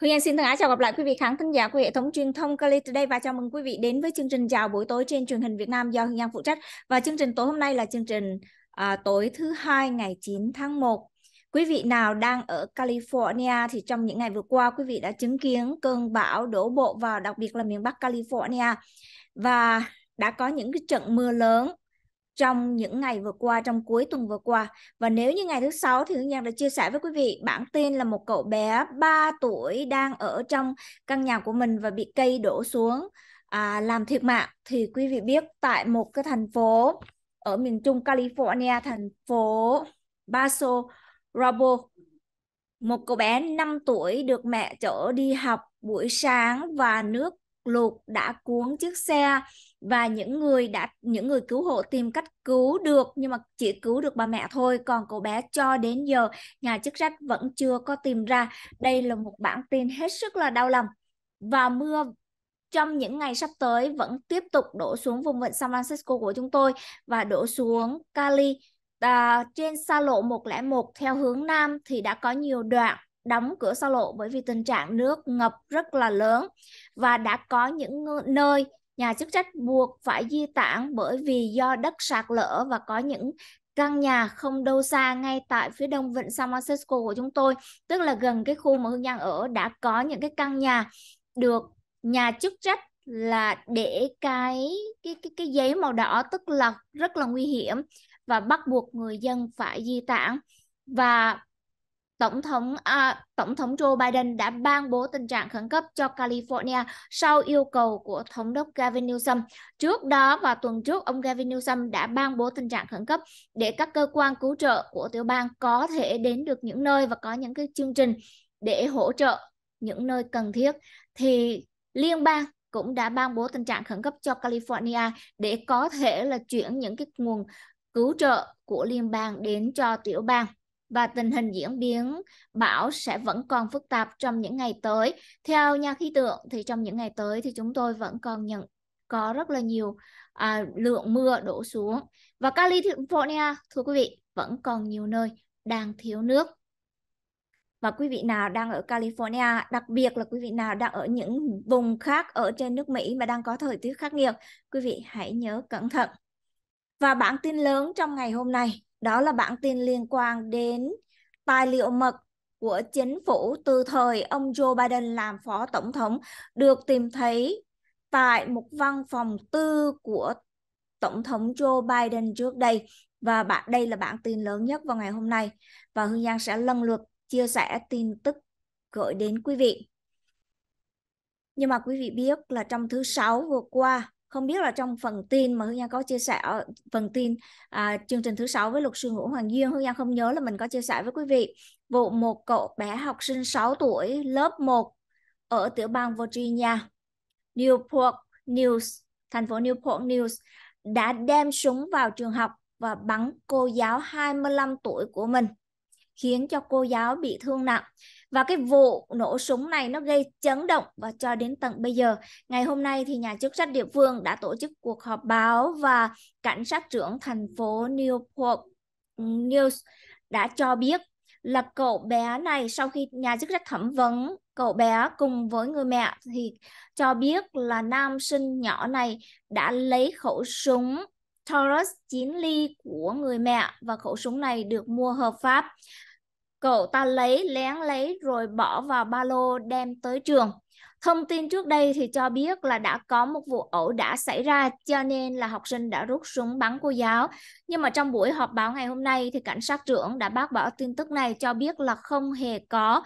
Hương Anh xin thân ái chào gặp lại quý vị khán thính giả của hệ thống truyền thông Kali Today và chào mừng quý vị đến với chương trình Chào buổi tối trên truyền hình Việt Nam do Hương Anh phụ trách. Và chương trình tối hôm nay là chương trình à, tối thứ hai ngày 9 tháng 1. Quý vị nào đang ở California thì trong những ngày vừa qua quý vị đã chứng kiến cơn bão đổ bộ vào đặc biệt là miền Bắc California và đã có những cái trận mưa lớn trong những ngày vừa qua trong cuối tuần vừa qua và nếu như ngày thứ sáu thì Hương Giang đã chia sẻ với quý vị bản tin là một cậu bé 3 tuổi đang ở trong căn nhà của mình và bị cây đổ xuống à, làm thiệt mạng thì quý vị biết tại một cái thành phố ở miền trung California thành phố Paso Robles một cậu bé 5 tuổi được mẹ chở đi học buổi sáng và nước lụt đã cuốn chiếc xe và những người đã những người cứu hộ tìm cách cứu được nhưng mà chỉ cứu được bà mẹ thôi còn cậu bé cho đến giờ nhà chức trách vẫn chưa có tìm ra đây là một bản tin hết sức là đau lòng và mưa trong những ngày sắp tới vẫn tiếp tục đổ xuống vùng vịnh San Francisco của chúng tôi và đổ xuống Cali à, trên xa lộ 101 theo hướng nam thì đã có nhiều đoạn đóng cửa xa lộ bởi vì tình trạng nước ngập rất là lớn và đã có những nơi nhà chức trách buộc phải di tản bởi vì do đất sạt lở và có những căn nhà không đâu xa ngay tại phía đông vịnh San Francisco của chúng tôi, tức là gần cái khu mà Hương Giang ở đã có những cái căn nhà được nhà chức trách là để cái cái cái, cái giấy màu đỏ tức là rất là nguy hiểm và bắt buộc người dân phải di tản và Tổng thống à, Tổng thống Joe Biden đã ban bố tình trạng khẩn cấp cho California sau yêu cầu của Thống đốc Gavin Newsom. Trước đó vào tuần trước, ông Gavin Newsom đã ban bố tình trạng khẩn cấp để các cơ quan cứu trợ của tiểu bang có thể đến được những nơi và có những cái chương trình để hỗ trợ những nơi cần thiết. Thì liên bang cũng đã ban bố tình trạng khẩn cấp cho California để có thể là chuyển những cái nguồn cứu trợ của liên bang đến cho tiểu bang và tình hình diễn biến bão sẽ vẫn còn phức tạp trong những ngày tới. Theo nhà khí tượng thì trong những ngày tới thì chúng tôi vẫn còn nhận có rất là nhiều à, lượng mưa đổ xuống và California thưa quý vị vẫn còn nhiều nơi đang thiếu nước và quý vị nào đang ở California, đặc biệt là quý vị nào đang ở những vùng khác ở trên nước Mỹ mà đang có thời tiết khắc nghiệt, quý vị hãy nhớ cẩn thận. Và bản tin lớn trong ngày hôm nay đó là bản tin liên quan đến tài liệu mật của chính phủ từ thời ông Joe Biden làm phó tổng thống được tìm thấy tại một văn phòng tư của tổng thống Joe Biden trước đây và bạn đây là bản tin lớn nhất vào ngày hôm nay và Hương Giang sẽ lần lượt chia sẻ tin tức gửi đến quý vị. Nhưng mà quý vị biết là trong thứ sáu vừa qua không biết là trong phần tin mà hương giang có chia sẻ phần tin à, chương trình thứ sáu với luật sư nguyễn hoàng duyên hương giang không nhớ là mình có chia sẻ với quý vị vụ một cậu bé học sinh 6 tuổi lớp 1 ở tiểu bang virginia newport news thành phố newport news đã đem súng vào trường học và bắn cô giáo 25 tuổi của mình khiến cho cô giáo bị thương nặng. Và cái vụ nổ súng này nó gây chấn động và cho đến tận bây giờ. Ngày hôm nay thì nhà chức trách địa phương đã tổ chức cuộc họp báo và cảnh sát trưởng thành phố Newport News đã cho biết là cậu bé này sau khi nhà chức trách thẩm vấn cậu bé cùng với người mẹ thì cho biết là nam sinh nhỏ này đã lấy khẩu súng Taurus 9 ly của người mẹ và khẩu súng này được mua hợp pháp Cậu ta lấy, lén lấy rồi bỏ vào ba lô đem tới trường. Thông tin trước đây thì cho biết là đã có một vụ ẩu đã xảy ra cho nên là học sinh đã rút súng bắn cô giáo. Nhưng mà trong buổi họp báo ngày hôm nay thì cảnh sát trưởng đã bác bỏ tin tức này cho biết là không hề có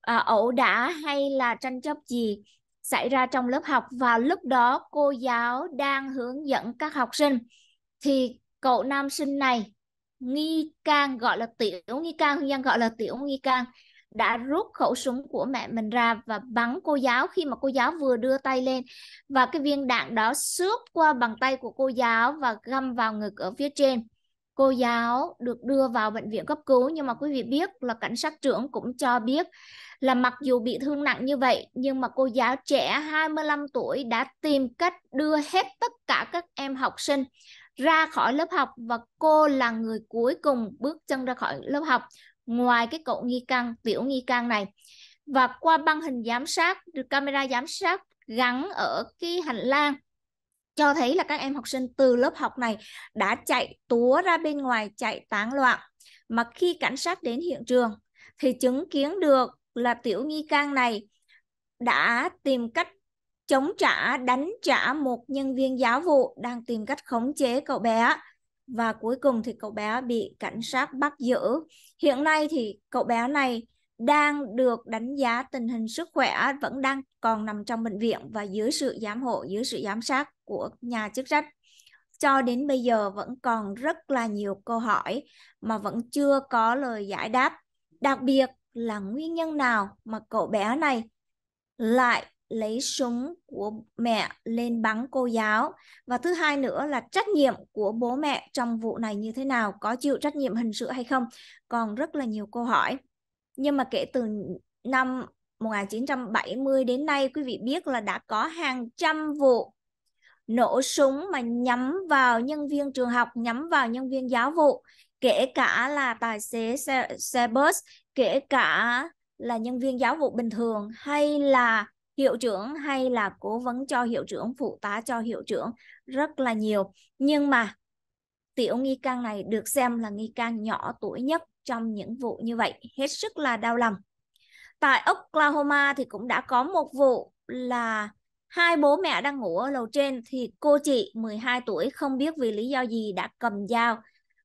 à, ẩu đả hay là tranh chấp gì xảy ra trong lớp học và lúc đó cô giáo đang hướng dẫn các học sinh thì cậu nam sinh này nghi can gọi là tiểu nghi can hương giang gọi là tiểu nghi can đã rút khẩu súng của mẹ mình ra và bắn cô giáo khi mà cô giáo vừa đưa tay lên và cái viên đạn đó xước qua bằng tay của cô giáo và găm vào ngực ở phía trên cô giáo được đưa vào bệnh viện cấp cứu nhưng mà quý vị biết là cảnh sát trưởng cũng cho biết là mặc dù bị thương nặng như vậy nhưng mà cô giáo trẻ 25 tuổi đã tìm cách đưa hết tất cả các em học sinh ra khỏi lớp học và cô là người cuối cùng bước chân ra khỏi lớp học ngoài cái cậu nghi can tiểu nghi can này và qua băng hình giám sát được camera giám sát gắn ở cái hành lang cho thấy là các em học sinh từ lớp học này đã chạy túa ra bên ngoài chạy tán loạn mà khi cảnh sát đến hiện trường thì chứng kiến được là tiểu nghi can này đã tìm cách chống trả đánh trả một nhân viên giáo vụ đang tìm cách khống chế cậu bé và cuối cùng thì cậu bé bị cảnh sát bắt giữ. Hiện nay thì cậu bé này đang được đánh giá tình hình sức khỏe vẫn đang còn nằm trong bệnh viện và dưới sự giám hộ dưới sự giám sát của nhà chức trách cho đến bây giờ vẫn còn rất là nhiều câu hỏi mà vẫn chưa có lời giải đáp đặc biệt là nguyên nhân nào mà cậu bé này lại lấy súng của mẹ lên bắn cô giáo và thứ hai nữa là trách nhiệm của bố mẹ trong vụ này như thế nào có chịu trách nhiệm hình sự hay không còn rất là nhiều câu hỏi nhưng mà kể từ năm 1970 đến nay quý vị biết là đã có hàng trăm vụ nổ súng mà nhắm vào nhân viên trường học, nhắm vào nhân viên giáo vụ, kể cả là tài xế xe, xe bus, kể cả là nhân viên giáo vụ bình thường hay là hiệu trưởng hay là cố vấn cho hiệu trưởng phụ tá cho hiệu trưởng rất là nhiều nhưng mà tiểu nghi can này được xem là nghi can nhỏ tuổi nhất trong những vụ như vậy hết sức là đau lòng tại Oklahoma thì cũng đã có một vụ là hai bố mẹ đang ngủ ở lầu trên thì cô chị 12 tuổi không biết vì lý do gì đã cầm dao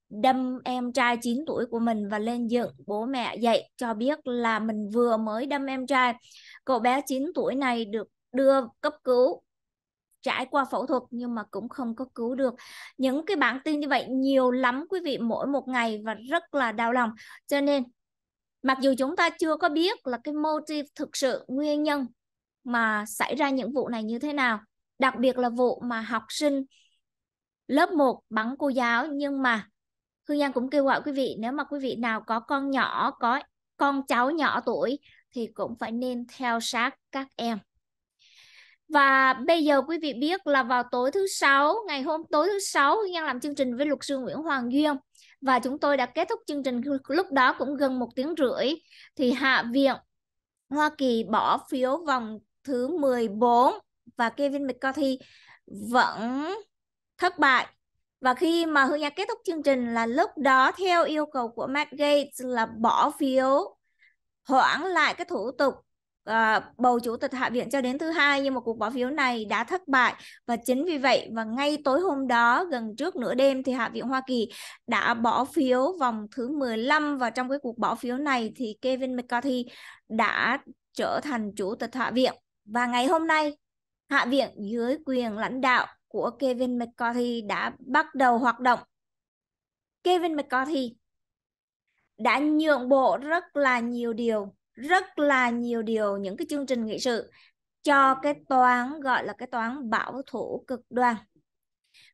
đâm em trai 9 tuổi của mình và lên dựng bố mẹ dạy cho biết là mình vừa mới đâm em trai cậu bé 9 tuổi này được đưa cấp cứu trải qua phẫu thuật nhưng mà cũng không có cứu được những cái bản tin như vậy nhiều lắm quý vị mỗi một ngày và rất là đau lòng cho nên mặc dù chúng ta chưa có biết là cái motive thực sự nguyên nhân mà xảy ra những vụ này như thế nào đặc biệt là vụ mà học sinh lớp 1 bắn cô giáo nhưng mà Hương Giang cũng kêu gọi quý vị nếu mà quý vị nào có con nhỏ, có con cháu nhỏ tuổi thì cũng phải nên theo sát các em. Và bây giờ quý vị biết là vào tối thứ sáu, ngày hôm tối thứ sáu Hương Giang làm chương trình với luật sư Nguyễn Hoàng Duyên và chúng tôi đã kết thúc chương trình lúc đó cũng gần một tiếng rưỡi thì Hạ viện Hoa Kỳ bỏ phiếu vòng thứ 14 và Kevin McCarthy vẫn thất bại và khi mà Hương Nha kết thúc chương trình là lúc đó theo yêu cầu của Matt Gates là bỏ phiếu hoãn lại cái thủ tục uh, bầu chủ tịch Hạ viện cho đến thứ hai nhưng mà cuộc bỏ phiếu này đã thất bại và chính vì vậy và ngay tối hôm đó gần trước nửa đêm thì Hạ viện Hoa Kỳ đã bỏ phiếu vòng thứ 15 và trong cái cuộc bỏ phiếu này thì Kevin McCarthy đã trở thành chủ tịch Hạ viện và ngày hôm nay Hạ viện dưới quyền lãnh đạo của Kevin McCarthy đã bắt đầu hoạt động. Kevin McCarthy đã nhượng bộ rất là nhiều điều, rất là nhiều điều những cái chương trình nghị sự cho cái toán gọi là cái toán bảo thủ cực đoan.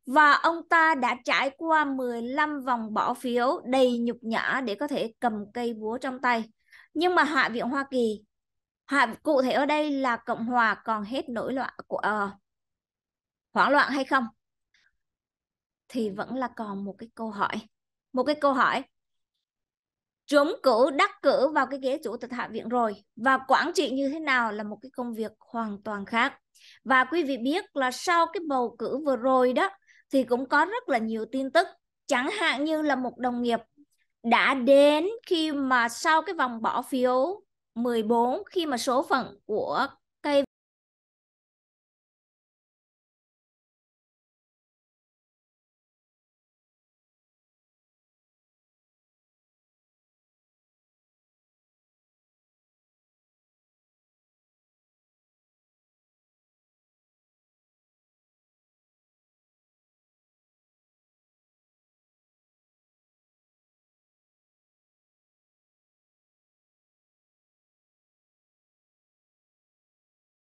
Và ông ta đã trải qua 15 vòng bỏ phiếu đầy nhục nhã để có thể cầm cây búa trong tay. Nhưng mà Hạ viện Hoa Kỳ, hạ cụ thể ở đây là Cộng hòa còn hết nỗi loạn của uh, hoảng loạn hay không thì ừ. vẫn là còn một cái câu hỏi một cái câu hỏi trúng cử đắc cử vào cái ghế chủ tịch hạ viện rồi và quản trị như thế nào là một cái công việc hoàn toàn khác và quý vị biết là sau cái bầu cử vừa rồi đó thì cũng có rất là nhiều tin tức chẳng hạn như là một đồng nghiệp đã đến khi mà sau cái vòng bỏ phiếu 14 khi mà số phận của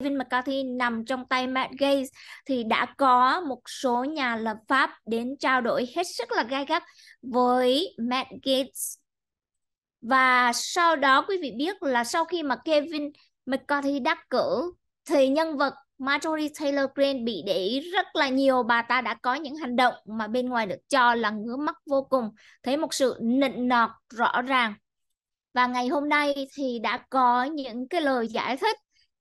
Kevin McCarthy nằm trong tay Matt Gaetz thì đã có một số nhà lập pháp đến trao đổi hết sức là gai gắt với Matt Gaetz. Và sau đó quý vị biết là sau khi mà Kevin McCarthy đắc cử thì nhân vật Marjorie Taylor Greene bị để ý rất là nhiều bà ta đã có những hành động mà bên ngoài được cho là ngứa mắt vô cùng thấy một sự nịnh nọt rõ ràng và ngày hôm nay thì đã có những cái lời giải thích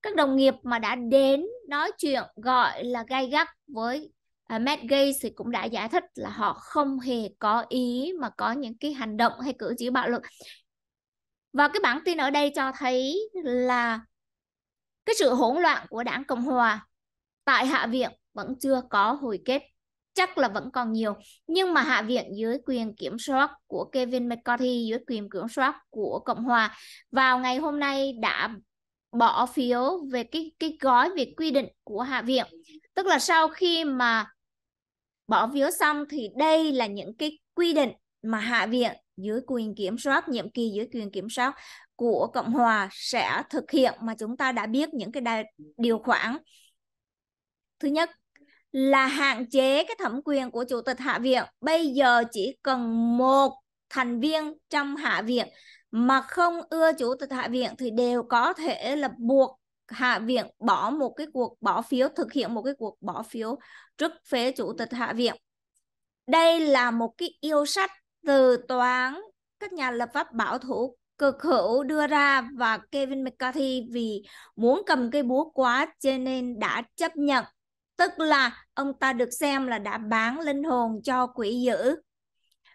các đồng nghiệp mà đã đến nói chuyện gọi là gay gắt với uh, Matt Gates thì cũng đã giải thích là họ không hề có ý mà có những cái hành động hay cử chỉ bạo lực và cái bản tin ở đây cho thấy là cái sự hỗn loạn của đảng Cộng Hòa tại Hạ viện vẫn chưa có hồi kết chắc là vẫn còn nhiều nhưng mà hạ viện dưới quyền kiểm soát của Kevin McCarthy dưới quyền kiểm soát của Cộng hòa vào ngày hôm nay đã bỏ phiếu về cái cái gói về quy định của hạ viện tức là sau khi mà bỏ phiếu xong thì đây là những cái quy định mà hạ viện dưới quyền kiểm soát nhiệm kỳ dưới quyền kiểm soát của cộng hòa sẽ thực hiện mà chúng ta đã biết những cái đài, điều khoản thứ nhất là hạn chế cái thẩm quyền của chủ tịch hạ viện bây giờ chỉ cần một thành viên trong hạ viện mà không ưa chủ tịch hạ viện thì đều có thể là buộc hạ viện bỏ một cái cuộc bỏ phiếu thực hiện một cái cuộc bỏ phiếu trước phế chủ tịch hạ viện đây là một cái yêu sách từ toán các nhà lập pháp bảo thủ cực hữu đưa ra và Kevin McCarthy vì muốn cầm cây búa quá cho nên đã chấp nhận tức là ông ta được xem là đã bán linh hồn cho quỷ dữ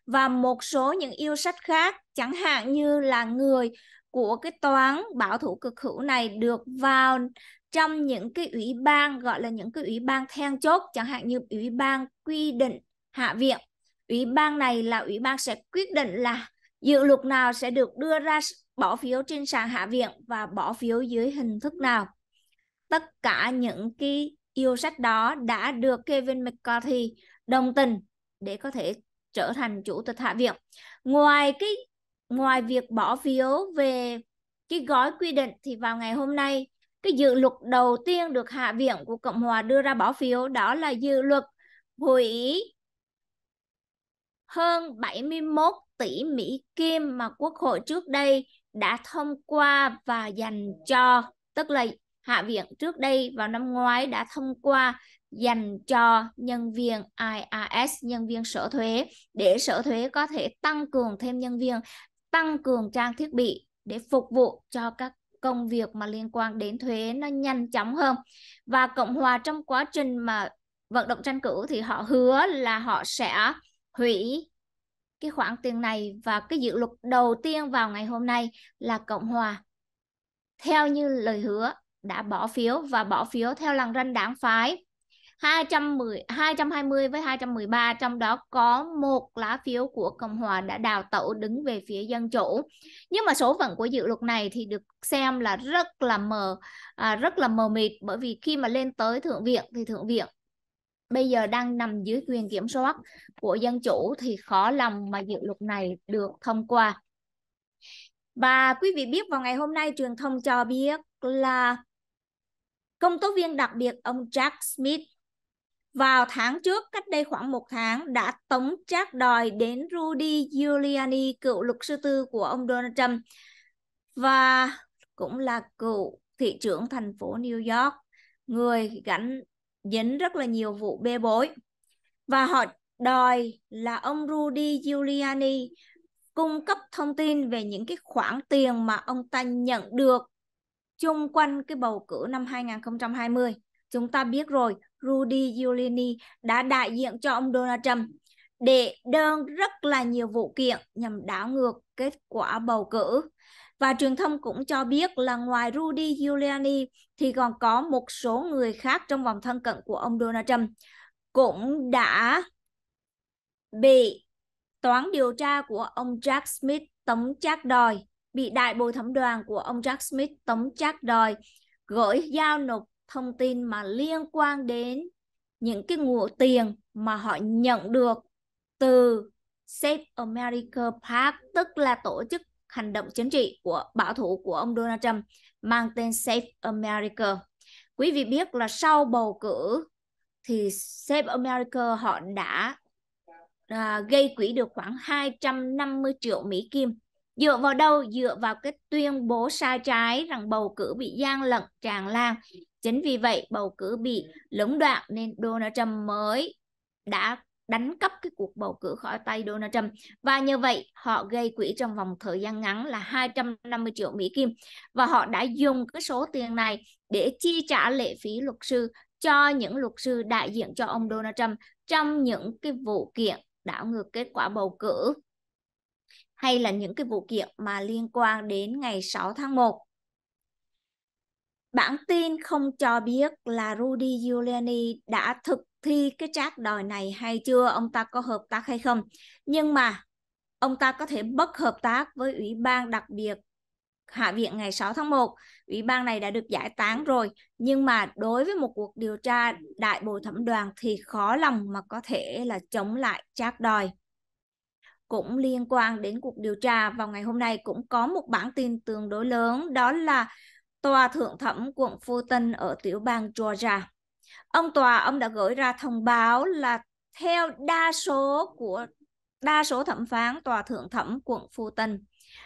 và một số những yêu sách khác chẳng hạn như là người của cái toán bảo thủ cực hữu này được vào trong những cái ủy ban gọi là những cái ủy ban then chốt chẳng hạn như ủy ban quy định hạ viện ủy ban này là ủy ban sẽ quyết định là dự luật nào sẽ được đưa ra bỏ phiếu trên sàn hạ viện và bỏ phiếu dưới hình thức nào tất cả những cái yêu sách đó đã được Kevin McCarthy đồng tình để có thể trở thành chủ tịch hạ viện ngoài cái ngoài việc bỏ phiếu về cái gói quy định thì vào ngày hôm nay cái dự luật đầu tiên được hạ viện của cộng hòa đưa ra bỏ phiếu đó là dự luật hủy hơn 71 tỷ Mỹ Kim mà Quốc hội trước đây đã thông qua và dành cho, tức là Hạ viện trước đây vào năm ngoái đã thông qua dành cho nhân viên IRS, nhân viên sở thuế để sở thuế có thể tăng cường thêm nhân viên, tăng cường trang thiết bị để phục vụ cho các công việc mà liên quan đến thuế nó nhanh chóng hơn. Và Cộng hòa trong quá trình mà vận động tranh cử thì họ hứa là họ sẽ hủy cái khoản tiền này và cái dự luật đầu tiên vào ngày hôm nay là Cộng hòa theo như lời hứa đã bỏ phiếu và bỏ phiếu theo làn ranh đảng phái 210 220 với 213 trong đó có một lá phiếu của Cộng hòa đã đào tẩu đứng về phía dân chủ. Nhưng mà số phận của dự luật này thì được xem là rất là mờ à, rất là mờ mịt bởi vì khi mà lên tới thượng viện thì thượng viện bây giờ đang nằm dưới quyền kiểm soát của dân chủ thì khó lòng mà dự luật này được thông qua. Và quý vị biết vào ngày hôm nay truyền thông cho biết là công tố viên đặc biệt ông Jack Smith vào tháng trước, cách đây khoảng một tháng, đã tống trác đòi đến Rudy Giuliani, cựu luật sư tư của ông Donald Trump và cũng là cựu thị trưởng thành phố New York, người gánh dính rất là nhiều vụ bê bối. Và họ đòi là ông Rudy Giuliani cung cấp thông tin về những cái khoản tiền mà ông ta nhận được chung quanh cái bầu cử năm 2020. Chúng ta biết rồi, Rudy Giuliani đã đại diện cho ông Donald Trump đệ đơn rất là nhiều vụ kiện nhằm đảo ngược kết quả bầu cử. Và truyền thông cũng cho biết là ngoài Rudy Giuliani thì còn có một số người khác trong vòng thân cận của ông Donald Trump cũng đã bị toán điều tra của ông Jack Smith tống chát đòi, bị đại bồi thẩm đoàn của ông Jack Smith tống chát đòi gửi giao nộp thông tin mà liên quan đến những cái nguồn tiền mà họ nhận được từ Save America Park tức là tổ chức hành động chính trị của bảo thủ của ông Donald Trump mang tên Save America. Quý vị biết là sau bầu cử thì Save America họ đã à, gây quỹ được khoảng 250 triệu Mỹ Kim. Dựa vào đâu? Dựa vào cái tuyên bố sai trái rằng bầu cử bị gian lận tràn lan Chính vì vậy bầu cử bị lũng đoạn nên Donald Trump mới đã đánh cắp cái cuộc bầu cử khỏi tay Donald Trump và nhờ vậy họ gây quỹ trong vòng thời gian ngắn là 250 triệu Mỹ Kim và họ đã dùng cái số tiền này để chi trả lệ phí luật sư cho những luật sư đại diện cho ông Donald Trump trong những cái vụ kiện đảo ngược kết quả bầu cử hay là những cái vụ kiện mà liên quan đến ngày 6 tháng 1 Bản tin không cho biết là Rudy Giuliani đã thực thi cái trác đòi này hay chưa, ông ta có hợp tác hay không. Nhưng mà ông ta có thể bất hợp tác với Ủy ban đặc biệt Hạ viện ngày 6 tháng 1. Ủy ban này đã được giải tán rồi, nhưng mà đối với một cuộc điều tra đại bồi thẩm đoàn thì khó lòng mà có thể là chống lại trác đòi. Cũng liên quan đến cuộc điều tra vào ngày hôm nay cũng có một bản tin tương đối lớn đó là Tòa Thượng thẩm quận Fulton ở tiểu bang Georgia. Ông tòa ông đã gửi ra thông báo là theo đa số của đa số thẩm phán tòa thượng thẩm quận Fulton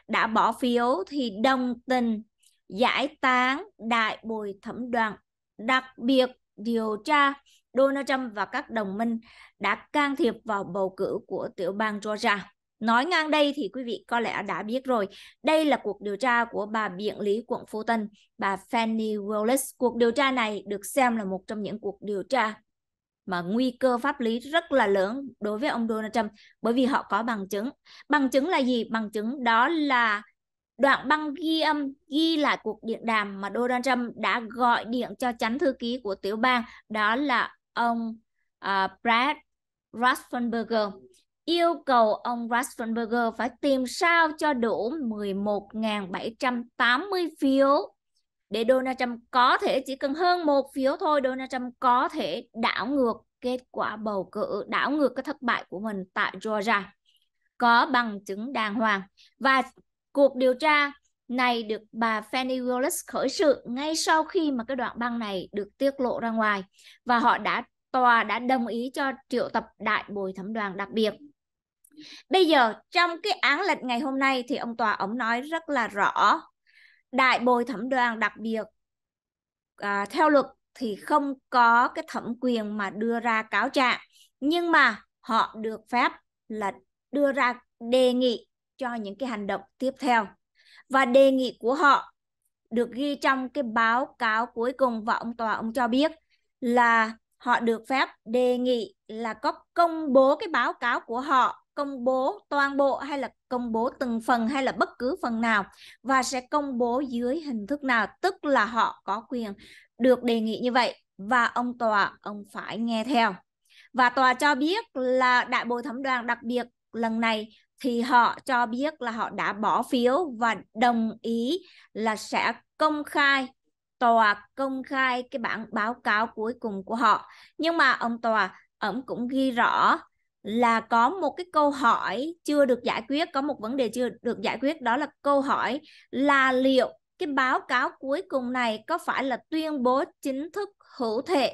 đã bỏ phiếu thì đồng tình giải tán đại bồi thẩm đoàn đặc biệt điều tra Donald Trump và các đồng minh đã can thiệp vào bầu cử của tiểu bang Georgia. Nói ngang đây thì quý vị có lẽ đã biết rồi, đây là cuộc điều tra của bà biện lý quận Phú Tân, bà Fanny Wallace. Cuộc điều tra này được xem là một trong những cuộc điều tra mà nguy cơ pháp lý rất là lớn đối với ông Donald Trump bởi vì họ có bằng chứng. Bằng chứng là gì? Bằng chứng đó là đoạn băng ghi âm ghi lại cuộc điện đàm mà Donald Trump đã gọi điện cho chánh thư ký của tiểu bang đó là ông uh, Brad Raffensperger yêu cầu ông Raffensperger phải tìm sao cho đủ 11.780 phiếu để Donald Trump có thể chỉ cần hơn một phiếu thôi Donald Trump có thể đảo ngược kết quả bầu cử đảo ngược cái thất bại của mình tại Georgia có bằng chứng đàng hoàng và cuộc điều tra này được bà Fannie Willis khởi sự ngay sau khi mà cái đoạn băng này được tiết lộ ra ngoài và họ đã tòa đã đồng ý cho triệu tập đại bồi thẩm đoàn đặc biệt Bây giờ trong cái án lệnh ngày hôm nay thì ông tòa ông nói rất là rõ. Đại bồi thẩm đoàn đặc biệt à, theo luật thì không có cái thẩm quyền mà đưa ra cáo trạng, nhưng mà họ được phép là đưa ra đề nghị cho những cái hành động tiếp theo. Và đề nghị của họ được ghi trong cái báo cáo cuối cùng và ông tòa ông cho biết là họ được phép đề nghị là có công bố cái báo cáo của họ công bố toàn bộ hay là công bố từng phần hay là bất cứ phần nào và sẽ công bố dưới hình thức nào tức là họ có quyền được đề nghị như vậy và ông tòa ông phải nghe theo và tòa cho biết là đại bồi thẩm đoàn đặc biệt lần này thì họ cho biết là họ đã bỏ phiếu và đồng ý là sẽ công khai tòa công khai cái bản báo cáo cuối cùng của họ nhưng mà ông tòa ông cũng ghi rõ là có một cái câu hỏi chưa được giải quyết có một vấn đề chưa được giải quyết đó là câu hỏi là liệu cái báo cáo cuối cùng này có phải là tuyên bố chính thức hữu thể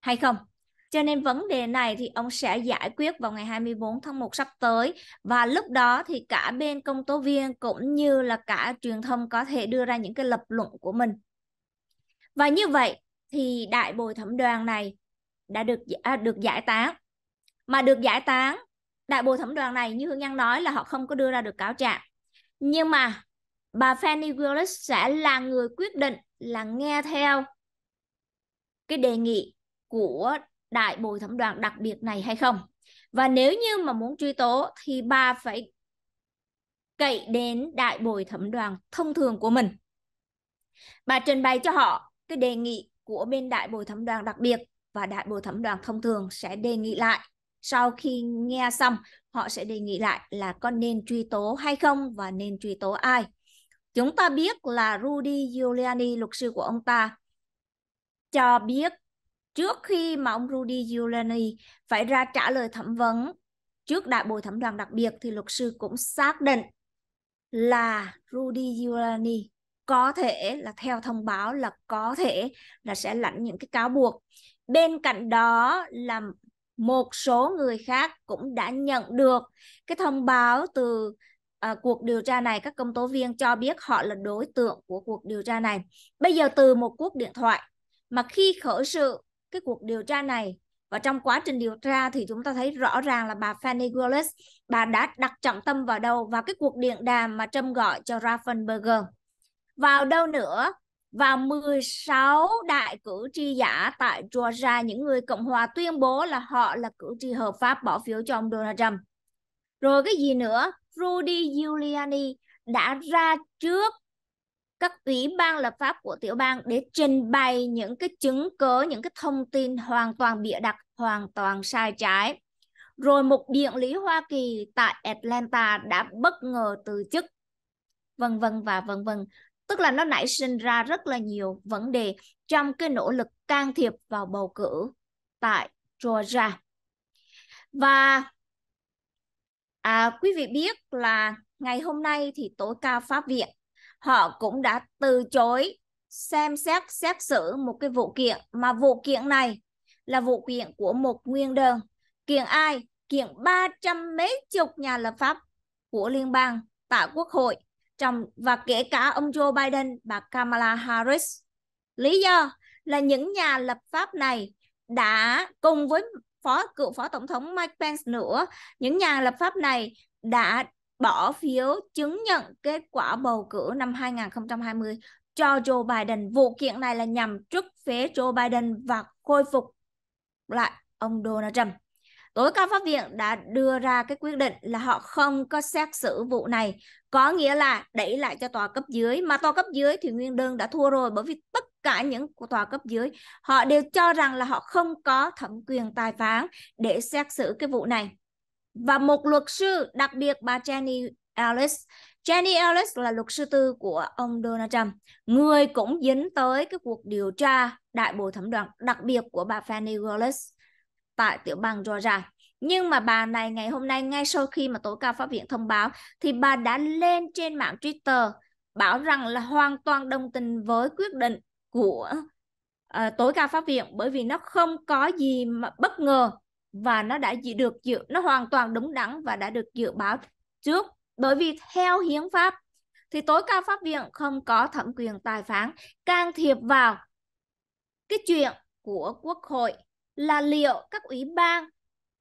hay không cho nên vấn đề này thì ông sẽ giải quyết vào ngày 24 tháng 1 sắp tới và lúc đó thì cả bên công tố viên cũng như là cả truyền thông có thể đưa ra những cái lập luận của mình. Và như vậy thì đại bồi thẩm đoàn này đã được à, được giải tán mà được giải tán đại bồi thẩm đoàn này như hương nhân nói là họ không có đưa ra được cáo trạng nhưng mà bà Fanny Willis sẽ là người quyết định là nghe theo cái đề nghị của đại bồi thẩm đoàn đặc biệt này hay không và nếu như mà muốn truy tố thì bà phải cậy đến đại bồi thẩm đoàn thông thường của mình bà trình bày cho họ cái đề nghị của bên đại bồi thẩm đoàn đặc biệt và đại bồi thẩm đoàn thông thường sẽ đề nghị lại sau khi nghe xong họ sẽ đề nghị lại là có nên truy tố hay không và nên truy tố ai chúng ta biết là Rudy Giuliani luật sư của ông ta cho biết trước khi mà ông Rudy Giuliani phải ra trả lời thẩm vấn trước đại bồi thẩm đoàn đặc biệt thì luật sư cũng xác định là Rudy Giuliani có thể là theo thông báo là có thể là sẽ lãnh những cái cáo buộc. Bên cạnh đó là một số người khác cũng đã nhận được cái thông báo từ à, cuộc điều tra này các công tố viên cho biết họ là đối tượng của cuộc điều tra này bây giờ từ một cuộc điện thoại mà khi khởi sự cái cuộc điều tra này và trong quá trình điều tra thì chúng ta thấy rõ ràng là bà Fanny Willis bà đã đặt trọng tâm vào đâu và cái cuộc điện đàm mà Trump gọi cho Raffensperger vào đâu nữa và 16 đại cử tri giả tại Georgia, những người Cộng hòa tuyên bố là họ là cử tri hợp pháp bỏ phiếu cho ông Donald Trump. Rồi cái gì nữa? Rudy Giuliani đã ra trước các ủy ban lập pháp của tiểu bang để trình bày những cái chứng cớ, những cái thông tin hoàn toàn bịa đặt, hoàn toàn sai trái. Rồi một điện lý Hoa Kỳ tại Atlanta đã bất ngờ từ chức vân vân và vân vân tức là nó nảy sinh ra rất là nhiều vấn đề trong cái nỗ lực can thiệp vào bầu cử tại Georgia và à, quý vị biết là ngày hôm nay thì tối cao pháp viện họ cũng đã từ chối xem xét xét xử một cái vụ kiện mà vụ kiện này là vụ kiện của một nguyên đơn kiện ai kiện ba trăm mấy chục nhà lập pháp của liên bang tại quốc hội trong và kể cả ông Joe Biden và Kamala Harris. Lý do là những nhà lập pháp này đã cùng với phó cựu phó tổng thống Mike Pence nữa, những nhà lập pháp này đã bỏ phiếu chứng nhận kết quả bầu cử năm 2020 cho Joe Biden. Vụ kiện này là nhằm trút phế Joe Biden và khôi phục lại ông Donald Trump tối cao pháp viện đã đưa ra cái quyết định là họ không có xét xử vụ này có nghĩa là đẩy lại cho tòa cấp dưới mà tòa cấp dưới thì nguyên đơn đã thua rồi bởi vì tất cả những của tòa cấp dưới họ đều cho rằng là họ không có thẩm quyền tài phán để xét xử cái vụ này và một luật sư đặc biệt bà Jenny Ellis Jenny Ellis là luật sư tư của ông Donald Trump, người cũng dính tới cái cuộc điều tra đại bồi thẩm đoàn đặc biệt của bà Fannie Willis tại tiểu bang Georgia. Nhưng mà bà này ngày hôm nay ngay sau khi mà tối cao pháp viện thông báo thì bà đã lên trên mạng Twitter bảo rằng là hoàn toàn đồng tình với quyết định của uh, tối cao pháp viện bởi vì nó không có gì mà bất ngờ và nó đã được dự nó hoàn toàn đúng đắn và đã được dự báo trước bởi vì theo hiến pháp thì tối cao pháp viện không có thẩm quyền tài phán can thiệp vào cái chuyện của quốc hội là liệu các ủy ban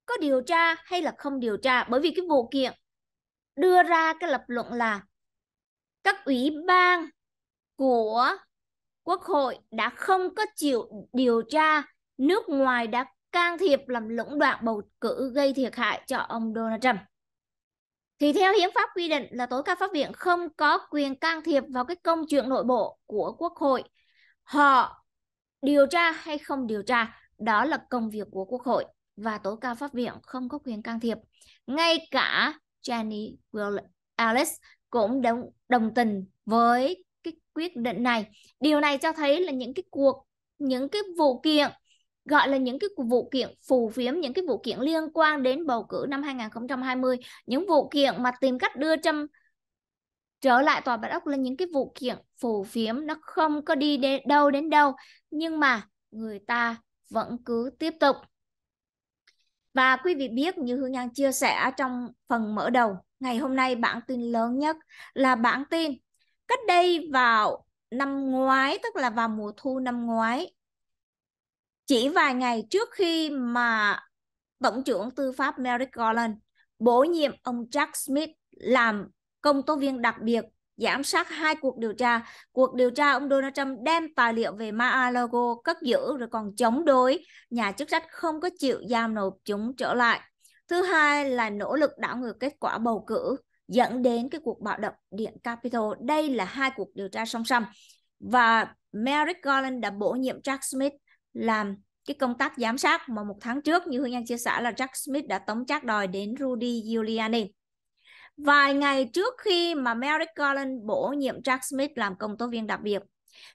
có điều tra hay là không điều tra bởi vì cái vụ kiện đưa ra cái lập luận là các ủy ban của quốc hội đã không có chịu điều tra nước ngoài đã can thiệp làm lũng đoạn bầu cử gây thiệt hại cho ông Donald Trump. Thì theo hiến pháp quy định là tối cao pháp viện không có quyền can thiệp vào cái công chuyện nội bộ của quốc hội. Họ điều tra hay không điều tra đó là công việc của Quốc hội và tối cao pháp viện không có quyền can thiệp. Ngay cả Jenny Will Alice cũng đồng, đồng tình với cái quyết định này. Điều này cho thấy là những cái cuộc những cái vụ kiện gọi là những cái vụ kiện phù phiếm, những cái vụ kiện liên quan đến bầu cử năm 2020, những vụ kiện mà tìm cách đưa Trump trở lại tòa Bạch Ốc là những cái vụ kiện phù phiếm nó không có đi đến đâu đến đâu nhưng mà người ta vẫn cứ tiếp tục và quý vị biết như Hương Nhan chia sẻ trong phần mở đầu ngày hôm nay bản tin lớn nhất là bản tin cách đây vào năm ngoái tức là vào mùa thu năm ngoái chỉ vài ngày trước khi mà Tổng trưởng Tư pháp Merrick Garland bổ nhiệm ông Jack Smith làm công tố viên đặc biệt giám sát hai cuộc điều tra. Cuộc điều tra ông Donald Trump đem tài liệu về Mar-a-Lago cất giữ rồi còn chống đối, nhà chức trách không có chịu giam nộp chúng trở lại. Thứ hai là nỗ lực đảo ngược kết quả bầu cử dẫn đến cái cuộc bạo động Điện Capitol. Đây là hai cuộc điều tra song song. Và Merrick Garland đã bổ nhiệm Jack Smith làm cái công tác giám sát mà một tháng trước như Hương Anh chia sẻ là Jack Smith đã tống trác đòi đến Rudy Giuliani vài ngày trước khi mà Merrick Garland bổ nhiệm Jack Smith làm công tố viên đặc biệt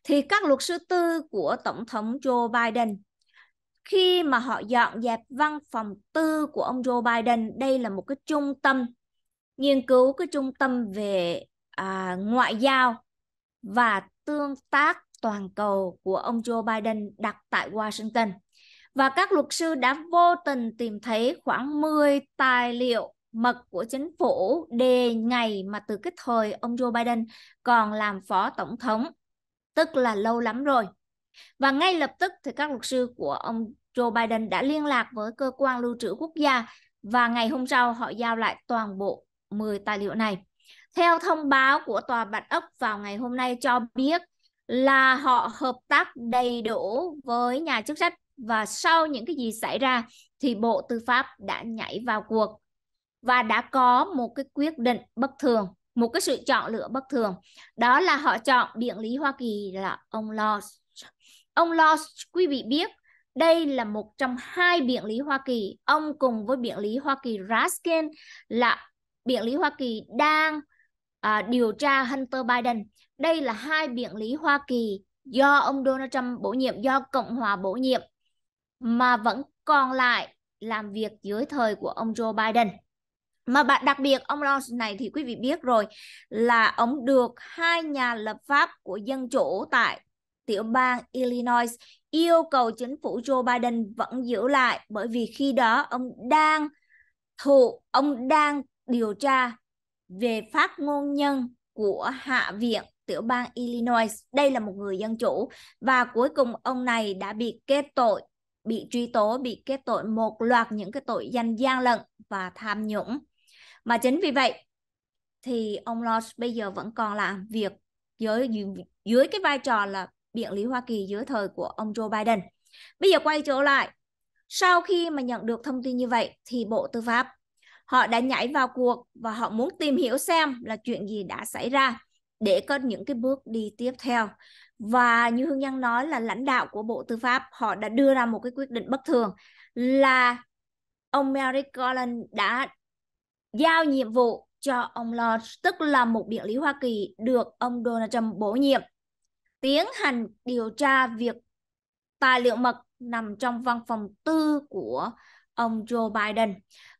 thì các luật sư tư của tổng thống Joe Biden khi mà họ dọn dẹp văn phòng tư của ông Joe Biden đây là một cái trung tâm nghiên cứu cái trung tâm về à, ngoại giao và tương tác toàn cầu của ông Joe Biden đặt tại Washington. Và các luật sư đã vô tình tìm thấy khoảng 10 tài liệu mật của chính phủ đề ngày mà từ cái thời ông Joe Biden còn làm phó tổng thống, tức là lâu lắm rồi. Và ngay lập tức thì các luật sư của ông Joe Biden đã liên lạc với cơ quan lưu trữ quốc gia và ngày hôm sau họ giao lại toàn bộ 10 tài liệu này. Theo thông báo của Tòa Bạch Ốc vào ngày hôm nay cho biết là họ hợp tác đầy đủ với nhà chức trách và sau những cái gì xảy ra thì Bộ Tư pháp đã nhảy vào cuộc và đã có một cái quyết định bất thường một cái sự chọn lựa bất thường đó là họ chọn biện lý Hoa Kỳ là ông Laws ông Laws quý vị biết đây là một trong hai biện lý Hoa Kỳ ông cùng với biện lý Hoa Kỳ Raskin là biện lý Hoa Kỳ đang à, điều tra Hunter Biden đây là hai biện lý Hoa Kỳ do ông Donald Trump bổ nhiệm do Cộng hòa bổ nhiệm mà vẫn còn lại làm việc dưới thời của ông Joe Biden mà bạn đặc biệt ông Rawls này thì quý vị biết rồi là ông được hai nhà lập pháp của dân chủ tại tiểu bang Illinois yêu cầu chính phủ Joe Biden vẫn giữ lại bởi vì khi đó ông đang thụ ông đang điều tra về phát ngôn nhân của hạ viện tiểu bang Illinois. Đây là một người dân chủ và cuối cùng ông này đã bị kết tội, bị truy tố, bị kết tội một loạt những cái tội danh gian lận và tham nhũng mà chính vì vậy thì ông Lodge bây giờ vẫn còn làm việc dưới dưới cái vai trò là biện lý Hoa Kỳ dưới thời của ông Joe Biden. Bây giờ quay trở lại, sau khi mà nhận được thông tin như vậy thì Bộ Tư pháp họ đã nhảy vào cuộc và họ muốn tìm hiểu xem là chuyện gì đã xảy ra để có những cái bước đi tiếp theo. Và như Hương Nhân nói là lãnh đạo của Bộ Tư pháp họ đã đưa ra một cái quyết định bất thường là ông Merrick Garland đã giao nhiệm vụ cho ông Lodge, tức là một biện lý Hoa Kỳ được ông Donald Trump bổ nhiệm, tiến hành điều tra việc tài liệu mật nằm trong văn phòng tư của ông Joe Biden.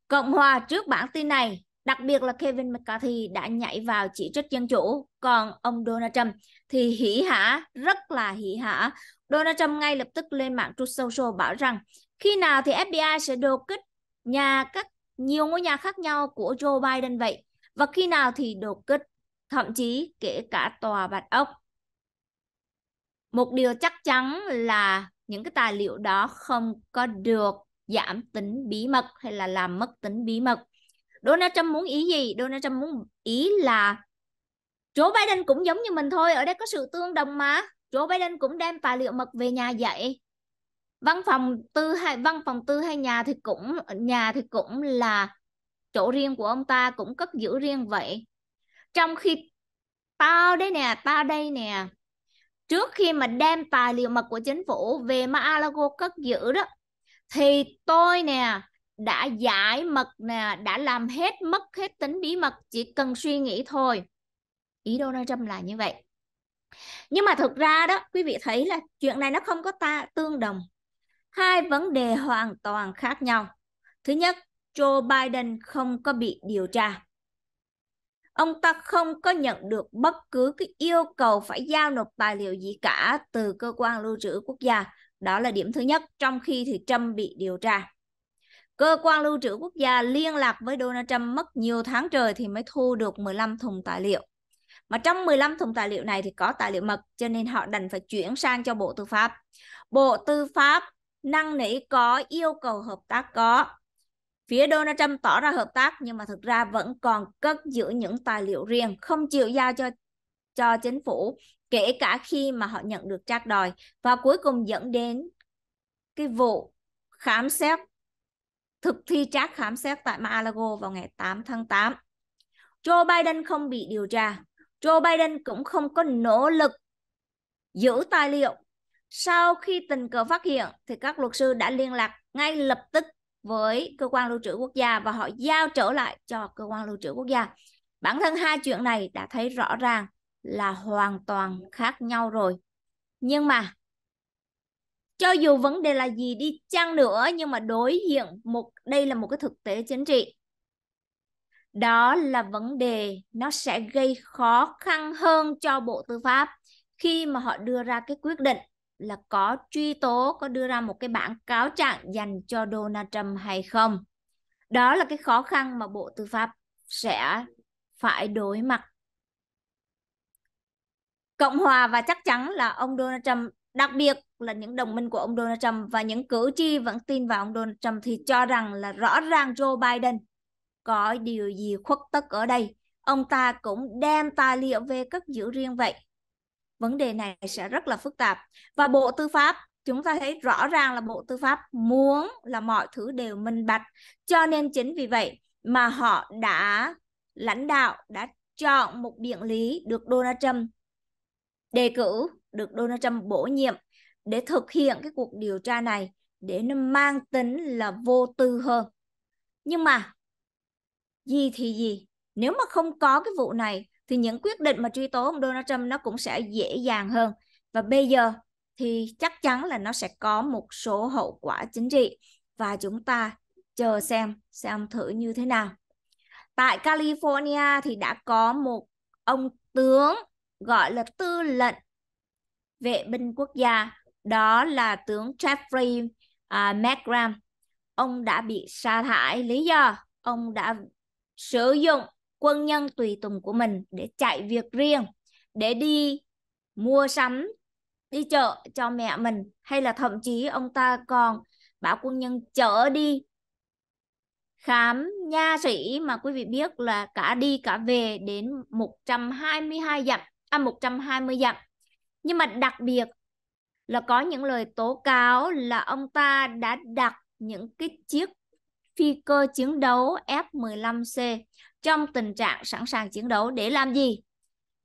Cộng hòa trước bản tin này, đặc biệt là Kevin McCarthy đã nhảy vào chỉ trích dân chủ, còn ông Donald Trump thì hỉ hả, rất là hỉ hả. Donald Trump ngay lập tức lên mạng Truth Social bảo rằng khi nào thì FBI sẽ đột kích nhà các nhiều ngôi nhà khác nhau của Joe Biden vậy. Và khi nào thì đột kích, thậm chí kể cả tòa Bạch Ốc. Một điều chắc chắn là những cái tài liệu đó không có được giảm tính bí mật hay là làm mất tính bí mật. Donald Trump muốn ý gì? Donald Trump muốn ý là Joe Biden cũng giống như mình thôi, ở đây có sự tương đồng mà. Joe Biden cũng đem tài liệu mật về nhà dạy văn phòng tư hay văn phòng tư hay nhà thì cũng nhà thì cũng là chỗ riêng của ông ta cũng cất giữ riêng vậy trong khi tao đấy nè tao đây nè trước khi mà đem tài liệu mật của chính phủ về mar a cất giữ đó thì tôi nè đã giải mật nè đã làm hết mất hết tính bí mật chỉ cần suy nghĩ thôi ý Donald Trump là như vậy nhưng mà thực ra đó quý vị thấy là chuyện này nó không có ta tương đồng hai vấn đề hoàn toàn khác nhau. Thứ nhất, Joe Biden không có bị điều tra. Ông ta không có nhận được bất cứ cái yêu cầu phải giao nộp tài liệu gì cả từ cơ quan lưu trữ quốc gia. Đó là điểm thứ nhất, trong khi thì Trump bị điều tra. Cơ quan lưu trữ quốc gia liên lạc với Donald Trump mất nhiều tháng trời thì mới thu được 15 thùng tài liệu. Mà trong 15 thùng tài liệu này thì có tài liệu mật cho nên họ đành phải chuyển sang cho Bộ Tư pháp. Bộ Tư pháp năng nỉ có yêu cầu hợp tác có phía Donald Trump tỏ ra hợp tác nhưng mà thực ra vẫn còn cất giữ những tài liệu riêng không chịu giao cho cho chính phủ kể cả khi mà họ nhận được trác đòi và cuối cùng dẫn đến cái vụ khám xét thực thi trác khám xét tại Mar-a-Lago vào ngày 8 tháng 8. Joe Biden không bị điều tra. Joe Biden cũng không có nỗ lực giữ tài liệu sau khi tình cờ phát hiện thì các luật sư đã liên lạc ngay lập tức với cơ quan lưu trữ quốc gia và họ giao trở lại cho cơ quan lưu trữ quốc gia. Bản thân hai chuyện này đã thấy rõ ràng là hoàn toàn khác nhau rồi. Nhưng mà cho dù vấn đề là gì đi chăng nữa nhưng mà đối diện một đây là một cái thực tế chính trị. Đó là vấn đề nó sẽ gây khó khăn hơn cho Bộ Tư pháp khi mà họ đưa ra cái quyết định là có truy tố có đưa ra một cái bản cáo trạng dành cho Donald Trump hay không đó là cái khó khăn mà Bộ Tư pháp sẽ phải đối mặt Cộng hòa và chắc chắn là ông Donald Trump đặc biệt là những đồng minh của ông Donald Trump và những cử tri vẫn tin vào ông Donald Trump thì cho rằng là rõ ràng Joe Biden có điều gì khuất tất ở đây. Ông ta cũng đem tài liệu về cất giữ riêng vậy vấn đề này sẽ rất là phức tạp và bộ tư pháp chúng ta thấy rõ ràng là bộ tư pháp muốn là mọi thứ đều minh bạch cho nên chính vì vậy mà họ đã lãnh đạo đã chọn một biện lý được Donald Trump đề cử được Donald Trump bổ nhiệm để thực hiện cái cuộc điều tra này để nó mang tính là vô tư hơn nhưng mà gì thì gì nếu mà không có cái vụ này thì những quyết định mà truy tố ông Donald Trump nó cũng sẽ dễ dàng hơn và bây giờ thì chắc chắn là nó sẽ có một số hậu quả chính trị và chúng ta chờ xem xem thử như thế nào. Tại California thì đã có một ông tướng gọi là tư lệnh vệ binh quốc gia đó là tướng Jeffrey uh, à, McGram. Ông đã bị sa thải lý do ông đã sử dụng quân nhân tùy tùng của mình để chạy việc riêng, để đi mua sắm, đi chợ cho mẹ mình hay là thậm chí ông ta còn bảo quân nhân chở đi khám nha sĩ mà quý vị biết là cả đi cả về đến 122 dặm à 120 dặm. Nhưng mà đặc biệt là có những lời tố cáo là ông ta đã đặt những cái chiếc phi cơ chiến đấu F-15C trong tình trạng sẵn sàng chiến đấu để làm gì?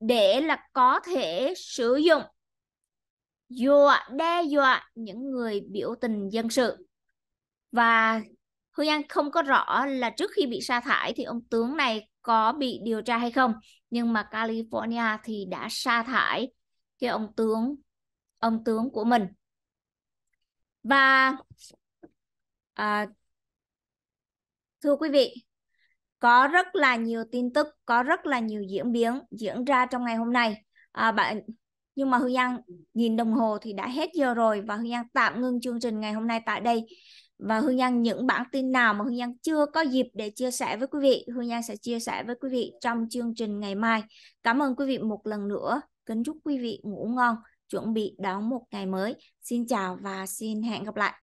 Để là có thể sử dụng dọa, đe dọa những người biểu tình dân sự. Và Hương anh không có rõ là trước khi bị sa thải thì ông tướng này có bị điều tra hay không. Nhưng mà California thì đã sa thải cái ông tướng ông tướng của mình. Và à, thưa quý vị, có rất là nhiều tin tức có rất là nhiều diễn biến diễn ra trong ngày hôm nay à, bạn nhưng mà Hương Giang nhìn đồng hồ thì đã hết giờ rồi và Hương Giang tạm ngưng chương trình ngày hôm nay tại đây và Hương Giang những bản tin nào mà Hương Giang chưa có dịp để chia sẻ với quý vị Hương Giang sẽ chia sẻ với quý vị trong chương trình ngày mai cảm ơn quý vị một lần nữa kính chúc quý vị ngủ ngon chuẩn bị đón một ngày mới xin chào và xin hẹn gặp lại